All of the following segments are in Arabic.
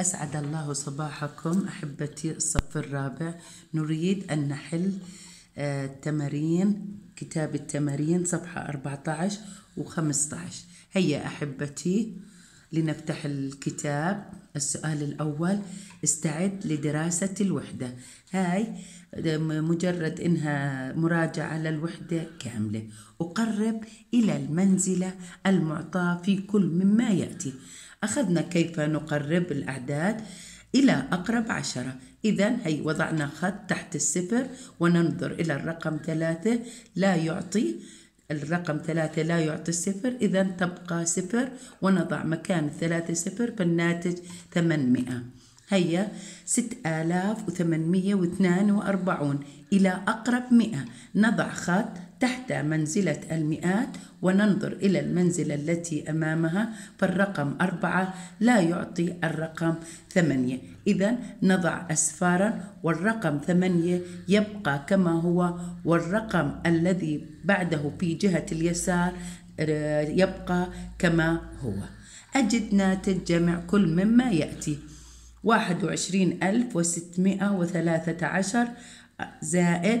أسعد الله صباحكم أحبتي الصف الرابع نريد أن نحل آه تمارين كتاب التمارين صفحة 14 و15 هيا أحبتي لنفتح الكتاب السؤال الأول استعد لدراسة الوحدة هاي مجرد إنها مراجعة للوحدة كاملة أقرب إلى المنزلة المعطاة في كل مما يأتي أخذنا كيف نقرب الأعداد إلى أقرب عشرة إذا هي وضعنا خط تحت الصفر وننظر إلى الرقم ثلاثة لا يعطي الرقم ثلاثة لا يعطي الصفر إذا تبقى صفر ونضع مكان الثلاثة صفر فالناتج ثمانمائة هيا ست آلاف وثمانمائة واثنان وأربعون إلى أقرب مئة نضع خط تحت منزلة المئات وننظر إلى المنزلة التي أمامها فالرقم أربعة لا يعطي الرقم ثمانية إذا نضع أسفارا والرقم ثمانية يبقى كما هو والرقم الذي بعده في جهة اليسار آه، يبقى كما هو أجد ناتج جمع كل مما يأتي واحد وعشرين ألف وستمائة وثلاثة عشر آه، زائد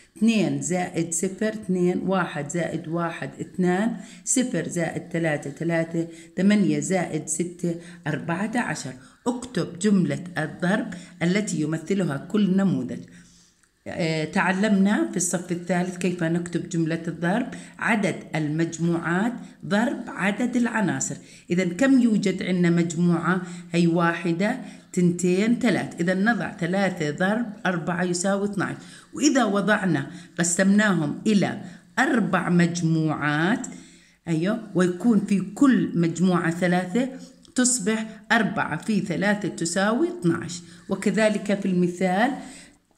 2 زائد صفر 2 1 زائد 1 2 0 زائد 3 3 8 زائد 6 14 اكتب جملة الضرب التي يمثلها كل نموذج آه، تعلمنا في الصف الثالث كيف نكتب جملة الضرب عدد المجموعات ضرب عدد العناصر إذا كم يوجد عندنا مجموعة هي واحدة تنتين ثلاث إذا نضع ثلاثة ضرب أربعة يساوي 12 وإذا وضعنا قسمناهم إلى أربع مجموعات أيوة ويكون في كل مجموعة ثلاثة تصبح أربعة في ثلاثة تساوي 12 وكذلك في المثال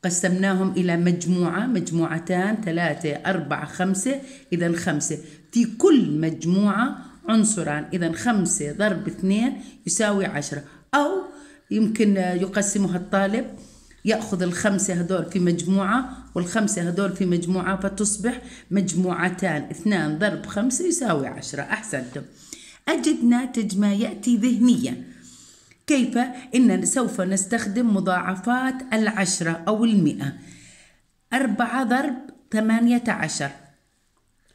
قسمناهم إلى مجموعة مجموعتان ثلاثة أربعة خمسة إذا خمسة في كل مجموعة عنصران إذا خمسة ضرب اثنين يساوي عشرة أو يمكن يقسمها الطالب ياخذ الخمسه هذول في مجموعه والخمسه هذول في مجموعه فتصبح مجموعتان اثنان ضرب خمسه يساوي عشره احسنتم اجد ناتج ما ياتي ذهنيا كيف ان سوف نستخدم مضاعفات العشره او المئه أربعة ضرب ثمانية عشر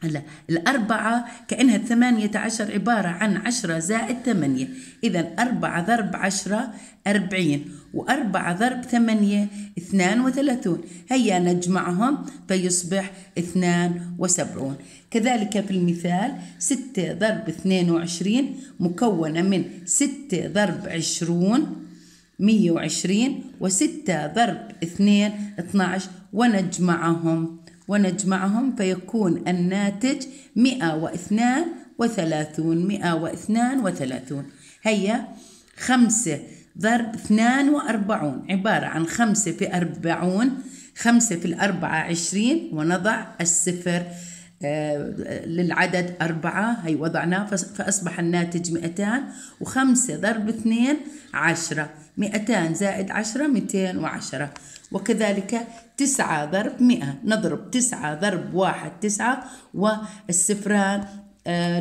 هلا الأربعة كأنها الثمانية عشر عبارة عن عشرة زائد ثمانية إذا أربعة ضرب عشرة أربعين وأربعة ضرب ثمانية اثنان وثلاثون هيا نجمعهم فيصبح اثنان وسبعون كذلك في المثال ستة ضرب اثنين وعشرين مكونة من ستة ضرب عشرون مية وعشرين وستة ضرب اثنين اثناش ونجمعهم ونجمعهم فيكون الناتج 132 132 هيا خمسة ضرب 42 عبارة عن خمسة في 40 خمسة في الأربعة عشرين ونضع الصفر آه، للعدد أربعة هي وضعناه فأصبح الناتج 200 وخمسة ضرب اثنين عشرة 200 زائد 10 210 وكذلك 9 ضرب 100 نضرب 9 ضرب 1 9 والصفران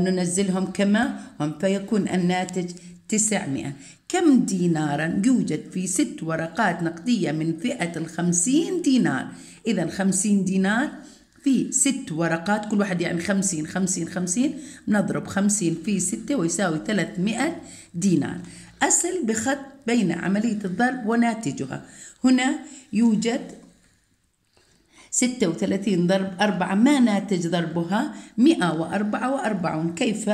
ننزلهم كما هم فيكون الناتج 900 كم دينارا يوجد في ست ورقات نقدية من فئة الخمسين دينار إذا خمسين دينار في ست ورقات كل واحد يعني خمسين خمسين خمسين نضرب خمسين في ستة ويساوي ثلاثمائة دينار أصل بخط بين عملية الضرب وناتجها هنا يوجد 36 ضرب 4 ما ناتج ضربها 144 كيف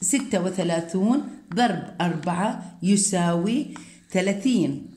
36 ضرب 4 يساوي 30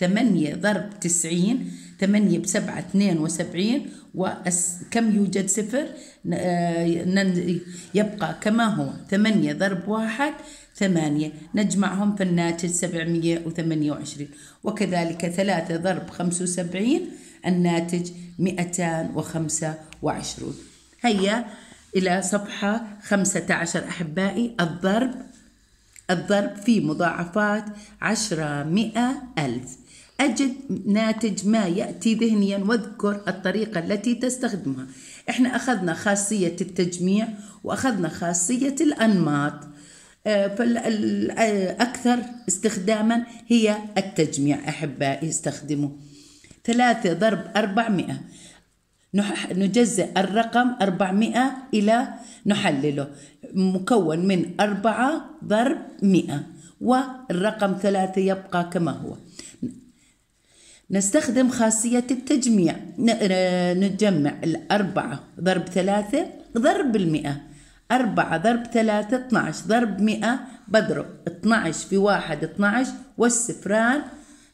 8 ضرب 90 8 بسبعة 72 وكم يوجد صفر آه، يبقى كما هو 8 ضرب 1 ثمانية نجمعهم فالناتج سبعمية وثمانية وعشرين وكذلك ثلاثة ضرب خمسة وسبعين الناتج مئتان وخمسة وعشرون هيا إلى صفحة خمسة عشر أحبائي الضرب الضرب في مضاعفات عشرة مئة ألف أجد ناتج ما يأتي ذهنيا واذكر الطريقة التي تستخدمها احنا أخذنا خاصية التجميع وأخذنا خاصية الأنماط آه، فالأكثر آه، استخداما هي التجميع أحبائي استخدموا ثلاثة ضرب أربعمائة نجزئ الرقم أربعمائة إلى نحلله مكون من أربعة ضرب مئة والرقم ثلاثة يبقى كما هو نستخدم خاصية التجميع نجمع الأربعة ضرب ثلاثة ضرب المئة أربعة ضرب ثلاثة 12 ضرب مئة بضرب 12 في واحد 12 والسفران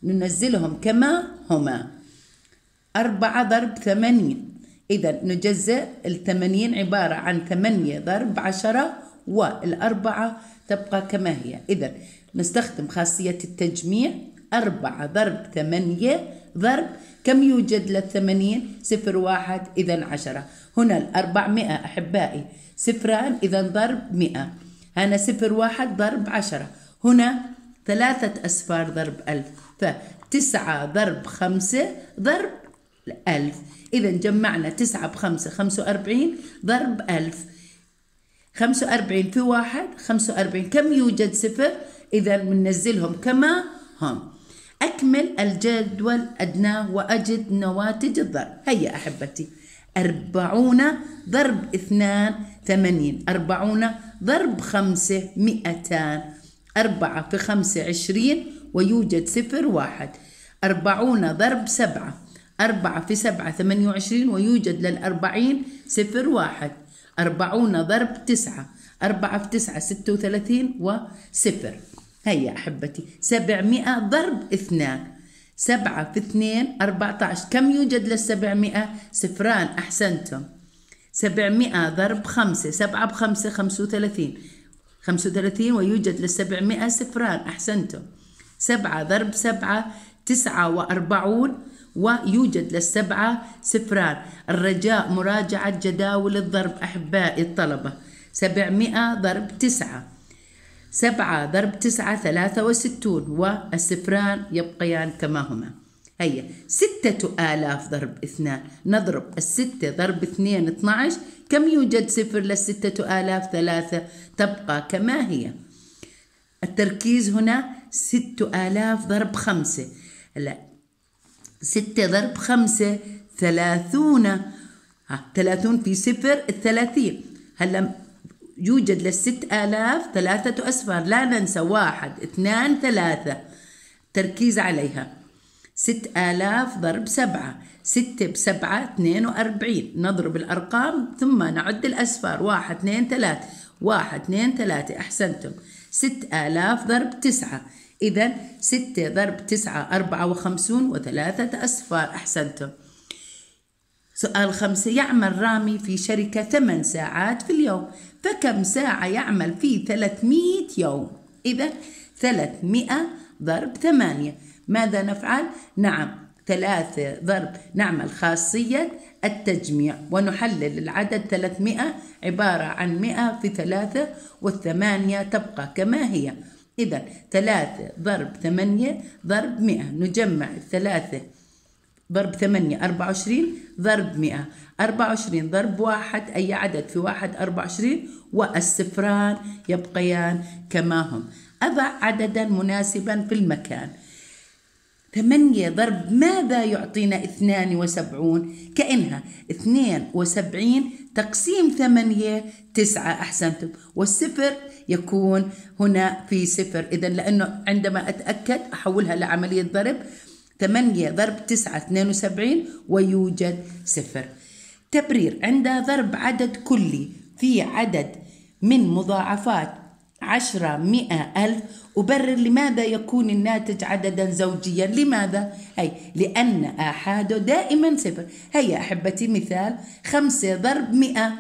ننزلهم كما هما أربعة ضرب ثمانين إذا نجزئ الثمانين عبارة عن ثمانية ضرب عشرة والأربعة تبقى كما هي إذا نستخدم خاصية التجميع أربعة ضرب ثمانية ضرب كم يوجد للثمانين صفر واحد إذا عشرة هنا الأربعمائة أحبائي صفران إذا ضرب مئة هنا صفر واحد ضرب عشرة هنا ثلاثة أسفار ضرب ألف فتسعة ضرب خمسة ضرب ألف إذا جمعنا تسعة بخمسة خمسة وأربعين ضرب ألف خمسة وأربعين في واحد خمسة وأربعين كم يوجد صفر إذا بننزلهم كما هم أكمل الجدول أدناه وأجد نواتج الضرب هيا أحبتي أربعون ضرب اثنان ثمانين أربعون ضرب خمسة مئتان أربعة في خمسة عشرين ويوجد صفر واحد أربعون ضرب سبعة أربعة في سبعة ثمانية وعشرين ويوجد للأربعين صفر واحد أربعون ضرب تسعة أربعة في تسعة ستة وثلاثين وصفر هيا أحبتي 700 ضرب اثنان سبعة في اثنين أربعة عشر كم يوجد للسبعمائة سفران أحسنتم سبعمائة ضرب خمسة سبعة بخمسة خمسة وثلاثين خمسة وثلاثين ويوجد للسبعمائة سفران أحسنتم سبعة ضرب سبعة تسعة وأربعون ويوجد للسبعة سفران الرجاء مراجعة جداول الضرب أحبائي الطلبة سبعمائة ضرب تسعة سبعة ضرب تسعة ثلاثة وستون والصفران يبقيان كما هما هيا ستة آلاف ضرب اثنان نضرب الستة ضرب اثنين اتناعش كم يوجد صفر للستة آلاف ثلاثة تبقى كما هي التركيز هنا ستة آلاف ضرب خمسة لا ستة ضرب خمسة ثلاثون ها ثلاثون في صفر الثلاثين هلا يوجد للست آلاف ثلاثة أسفار لا ننسى واحد اثنان ثلاثة تركيز عليها ست آلاف ضرب سبعة ستة بسبعة اثنين وأربعين نضرب الأرقام ثم نعد الأسفار واحد اثنين ثلاث واحد اثنين ثلاثة أحسنتم ست آلاف ضرب تسعة إذا ستة ضرب تسعة أربعة وخمسون وثلاثة أسفار أحسنتم سؤال خمسة يعمل رامي في شركة ثمان ساعات في اليوم فكم ساعة يعمل في 300 يوم إذا 300 ضرب ثمانية ماذا نفعل؟ نعم ثلاثة ضرب نعمل خاصية التجميع ونحلل العدد 300 عبارة عن 100 في ثلاثة والثمانية تبقى كما هي إذا ثلاثة ضرب ثمانية ضرب 100 نجمع الثلاثة ضرب 8 24 ضرب 100 24 ضرب 1 أي عدد في واحد 24 والصفران يبقيان كما هم أضع عددا مناسبا في المكان 8 ضرب ماذا يعطينا 72 كأنها 72 تقسيم 8 9 أحسنتم والصفر يكون هنا في صفر إذا لأنه عندما أتأكد أحولها لعملية ضرب 8 ضرب 9 72 ويوجد صفر تبرير عند ضرب عدد كلي في عدد من مضاعفات 10 100 ألف أبرر لماذا يكون الناتج عددا زوجيا لماذا؟ أي لأن آحاده دائما صفر هيا أحبتي مثال 5 ضرب 100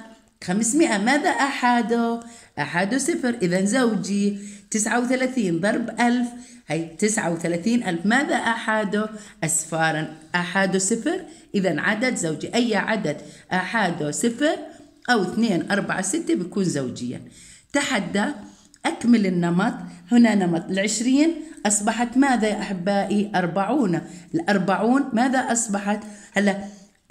500 ماذا أحاده؟ أحاده صفر إذا زوجي 39 ضرب 1000 هي 39000 ماذا أحاده أسفارا أحاده صفر إذا عدد زوجي أي عدد أحاده صفر أو 2 4 6 بيكون زوجيا تحدى أكمل النمط هنا نمط ال20 أصبحت ماذا يا أحبائي أربعون 40 ماذا أصبحت هلأ